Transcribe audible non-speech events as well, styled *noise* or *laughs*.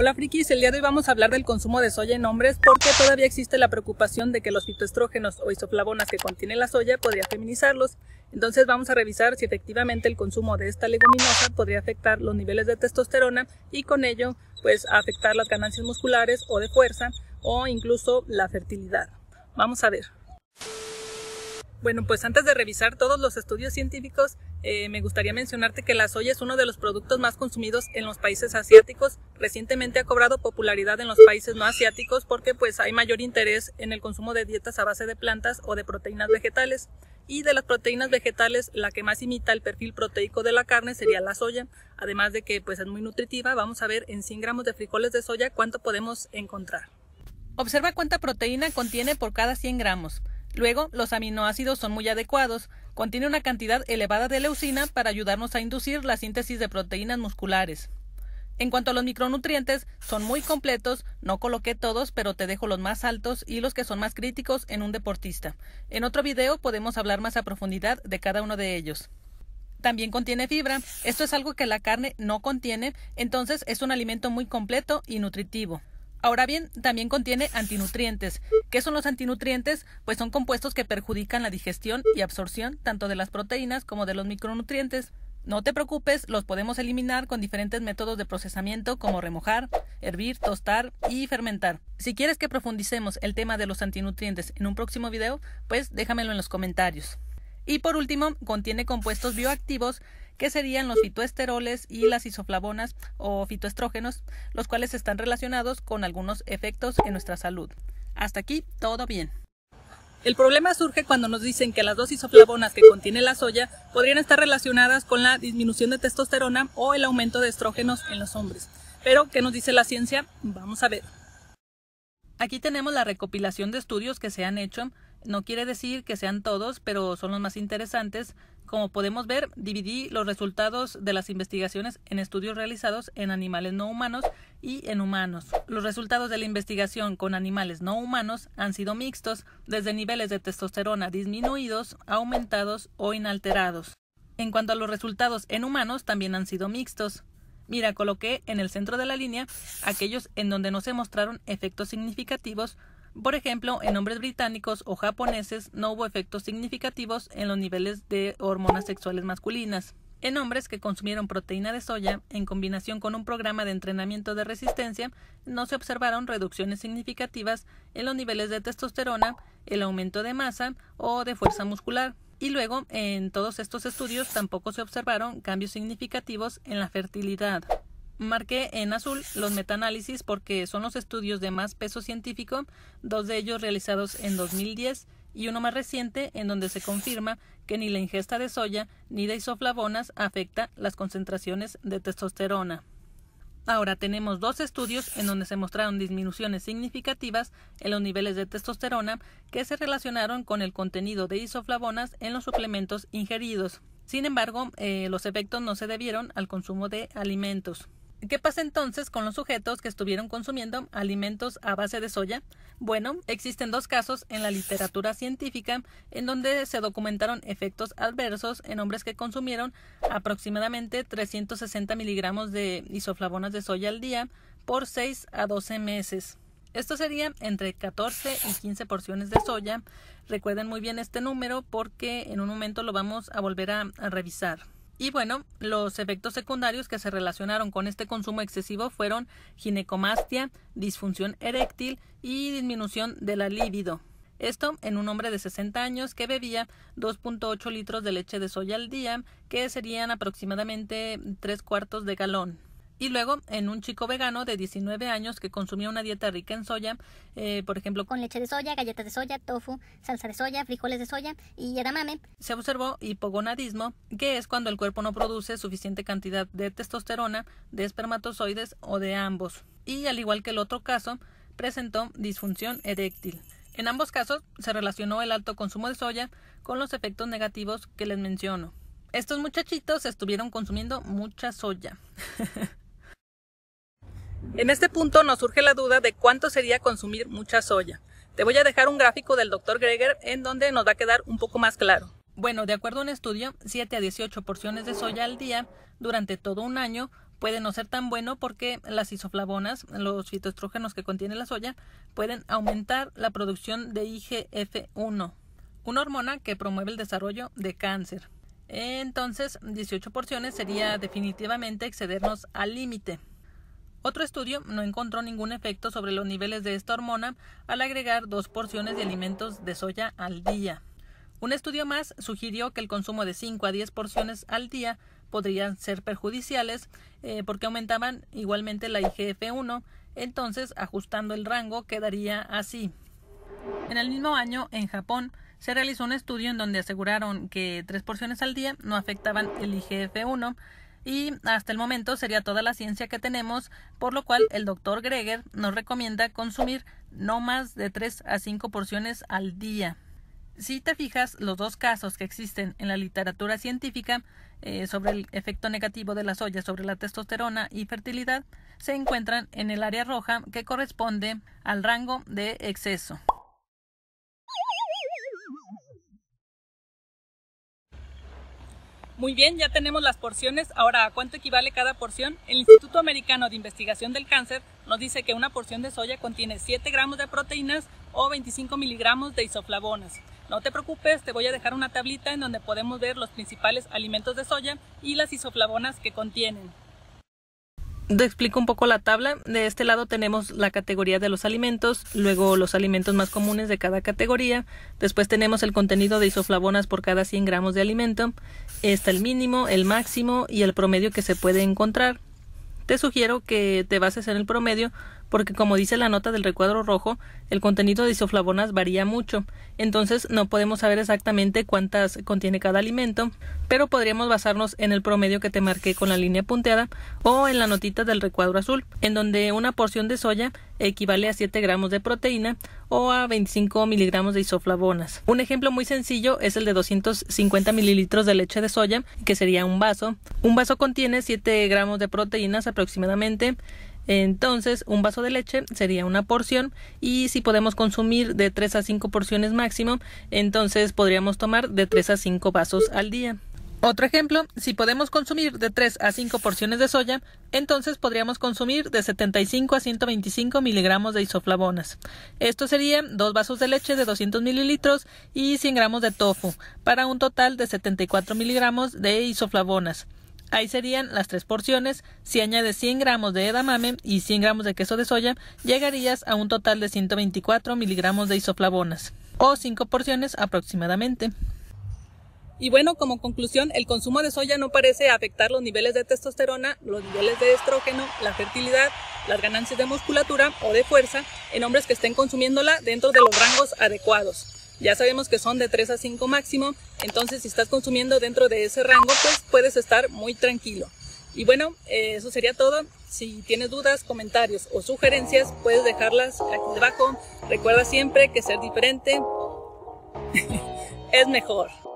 Hola frikis, el día de hoy vamos a hablar del consumo de soya en hombres porque todavía existe la preocupación de que los fitoestrógenos o isoflavonas que contiene la soya podría feminizarlos. Entonces vamos a revisar si efectivamente el consumo de esta leguminosa podría afectar los niveles de testosterona y con ello pues afectar las ganancias musculares o de fuerza o incluso la fertilidad. Vamos a ver. Bueno, pues antes de revisar todos los estudios científicos, eh, me gustaría mencionarte que la soya es uno de los productos más consumidos en los países asiáticos. Recientemente ha cobrado popularidad en los países no asiáticos porque pues hay mayor interés en el consumo de dietas a base de plantas o de proteínas vegetales. Y de las proteínas vegetales, la que más imita el perfil proteico de la carne sería la soya. Además de que pues es muy nutritiva, vamos a ver en 100 gramos de frijoles de soya cuánto podemos encontrar. Observa cuánta proteína contiene por cada 100 gramos. Luego, los aminoácidos son muy adecuados. Contiene una cantidad elevada de leucina para ayudarnos a inducir la síntesis de proteínas musculares. En cuanto a los micronutrientes, son muy completos, no coloqué todos, pero te dejo los más altos y los que son más críticos en un deportista. En otro video podemos hablar más a profundidad de cada uno de ellos. También contiene fibra, esto es algo que la carne no contiene, entonces es un alimento muy completo y nutritivo. Ahora bien, también contiene antinutrientes. ¿Qué son los antinutrientes? Pues son compuestos que perjudican la digestión y absorción tanto de las proteínas como de los micronutrientes. No te preocupes, los podemos eliminar con diferentes métodos de procesamiento como remojar, hervir, tostar y fermentar. Si quieres que profundicemos el tema de los antinutrientes en un próximo video, pues déjamelo en los comentarios. Y por último, contiene compuestos bioactivos que serían los fitoesteroles y las isoflavonas o fitoestrógenos, los cuales están relacionados con algunos efectos en nuestra salud. Hasta aquí, todo bien. El problema surge cuando nos dicen que las dos isoflavonas que contiene la soya podrían estar relacionadas con la disminución de testosterona o el aumento de estrógenos en los hombres. Pero, ¿qué nos dice la ciencia? Vamos a ver. Aquí tenemos la recopilación de estudios que se han hecho no quiere decir que sean todos, pero son los más interesantes. Como podemos ver, dividí los resultados de las investigaciones en estudios realizados en animales no humanos y en humanos. Los resultados de la investigación con animales no humanos han sido mixtos, desde niveles de testosterona disminuidos, aumentados o inalterados. En cuanto a los resultados en humanos, también han sido mixtos. Mira, coloqué en el centro de la línea aquellos en donde no se mostraron efectos significativos por ejemplo, en hombres británicos o japoneses no hubo efectos significativos en los niveles de hormonas sexuales masculinas. En hombres que consumieron proteína de soya en combinación con un programa de entrenamiento de resistencia, no se observaron reducciones significativas en los niveles de testosterona, el aumento de masa o de fuerza muscular. Y luego, en todos estos estudios tampoco se observaron cambios significativos en la fertilidad. Marqué en azul los metaanálisis porque son los estudios de más peso científico, dos de ellos realizados en 2010 y uno más reciente en donde se confirma que ni la ingesta de soya ni de isoflavonas afecta las concentraciones de testosterona. Ahora tenemos dos estudios en donde se mostraron disminuciones significativas en los niveles de testosterona que se relacionaron con el contenido de isoflavonas en los suplementos ingeridos. Sin embargo, eh, los efectos no se debieron al consumo de alimentos. ¿Qué pasa entonces con los sujetos que estuvieron consumiendo alimentos a base de soya? Bueno, existen dos casos en la literatura científica en donde se documentaron efectos adversos en hombres que consumieron aproximadamente 360 miligramos de isoflavonas de soya al día por 6 a 12 meses. Esto sería entre 14 y 15 porciones de soya. Recuerden muy bien este número porque en un momento lo vamos a volver a revisar. Y bueno, los efectos secundarios que se relacionaron con este consumo excesivo fueron ginecomastia, disfunción eréctil y disminución de la libido. Esto en un hombre de 60 años que bebía 2.8 litros de leche de soya al día, que serían aproximadamente 3 cuartos de galón. Y luego, en un chico vegano de 19 años que consumía una dieta rica en soya, eh, por ejemplo, con leche de soya, galletas de soya, tofu, salsa de soya, frijoles de soya y edamame, se observó hipogonadismo, que es cuando el cuerpo no produce suficiente cantidad de testosterona, de espermatozoides o de ambos. Y al igual que el otro caso, presentó disfunción eréctil. En ambos casos se relacionó el alto consumo de soya con los efectos negativos que les menciono. Estos muchachitos estuvieron consumiendo mucha soya. *laughs* En este punto nos surge la duda de cuánto sería consumir mucha soya. Te voy a dejar un gráfico del Dr. Greger en donde nos va a quedar un poco más claro. Bueno, de acuerdo a un estudio, 7 a 18 porciones de soya al día durante todo un año puede no ser tan bueno porque las isoflavonas, los fitoestrógenos que contiene la soya, pueden aumentar la producción de IGF-1, una hormona que promueve el desarrollo de cáncer. Entonces, 18 porciones sería definitivamente excedernos al límite. Otro estudio no encontró ningún efecto sobre los niveles de esta hormona al agregar dos porciones de alimentos de soya al día. Un estudio más sugirió que el consumo de 5 a 10 porciones al día podrían ser perjudiciales eh, porque aumentaban igualmente la IGF-1, entonces ajustando el rango quedaría así. En el mismo año, en Japón, se realizó un estudio en donde aseguraron que tres porciones al día no afectaban el IGF-1, y hasta el momento sería toda la ciencia que tenemos, por lo cual el doctor Greger nos recomienda consumir no más de 3 a 5 porciones al día. Si te fijas, los dos casos que existen en la literatura científica eh, sobre el efecto negativo de las ollas sobre la testosterona y fertilidad se encuentran en el área roja que corresponde al rango de exceso. Muy bien, ya tenemos las porciones. Ahora, ¿a cuánto equivale cada porción? El Instituto Americano de Investigación del Cáncer nos dice que una porción de soya contiene 7 gramos de proteínas o 25 miligramos de isoflavonas. No te preocupes, te voy a dejar una tablita en donde podemos ver los principales alimentos de soya y las isoflavonas que contienen. Te explico un poco la tabla. De este lado tenemos la categoría de los alimentos, luego los alimentos más comunes de cada categoría. Después tenemos el contenido de isoflavonas por cada 100 gramos de alimento. Está el mínimo, el máximo y el promedio que se puede encontrar. Te sugiero que te bases en el promedio porque como dice la nota del recuadro rojo, el contenido de isoflavonas varía mucho, entonces no podemos saber exactamente cuántas contiene cada alimento, pero podríamos basarnos en el promedio que te marqué con la línea punteada o en la notita del recuadro azul, en donde una porción de soya equivale a 7 gramos de proteína o a 25 miligramos de isoflavonas. Un ejemplo muy sencillo es el de 250 mililitros de leche de soya, que sería un vaso. Un vaso contiene 7 gramos de proteínas aproximadamente, entonces, un vaso de leche sería una porción y si podemos consumir de 3 a 5 porciones máximo, entonces podríamos tomar de 3 a 5 vasos al día. Otro ejemplo, si podemos consumir de 3 a 5 porciones de soya, entonces podríamos consumir de 75 a 125 miligramos de isoflavonas. Esto serían dos vasos de leche de 200 mililitros y 100 gramos de tofu, para un total de 74 miligramos de isoflavonas. Ahí serían las tres porciones. Si añades 100 gramos de edamame y 100 gramos de queso de soya, llegarías a un total de 124 miligramos de isoflavonas, o 5 porciones aproximadamente. Y bueno, como conclusión, el consumo de soya no parece afectar los niveles de testosterona, los niveles de estrógeno, la fertilidad, las ganancias de musculatura o de fuerza en hombres que estén consumiéndola dentro de los rangos adecuados. Ya sabemos que son de 3 a 5 máximo, entonces si estás consumiendo dentro de ese rango, pues puedes estar muy tranquilo. Y bueno, eh, eso sería todo. Si tienes dudas, comentarios o sugerencias, puedes dejarlas aquí debajo. Recuerda siempre que ser diferente *laughs* es mejor.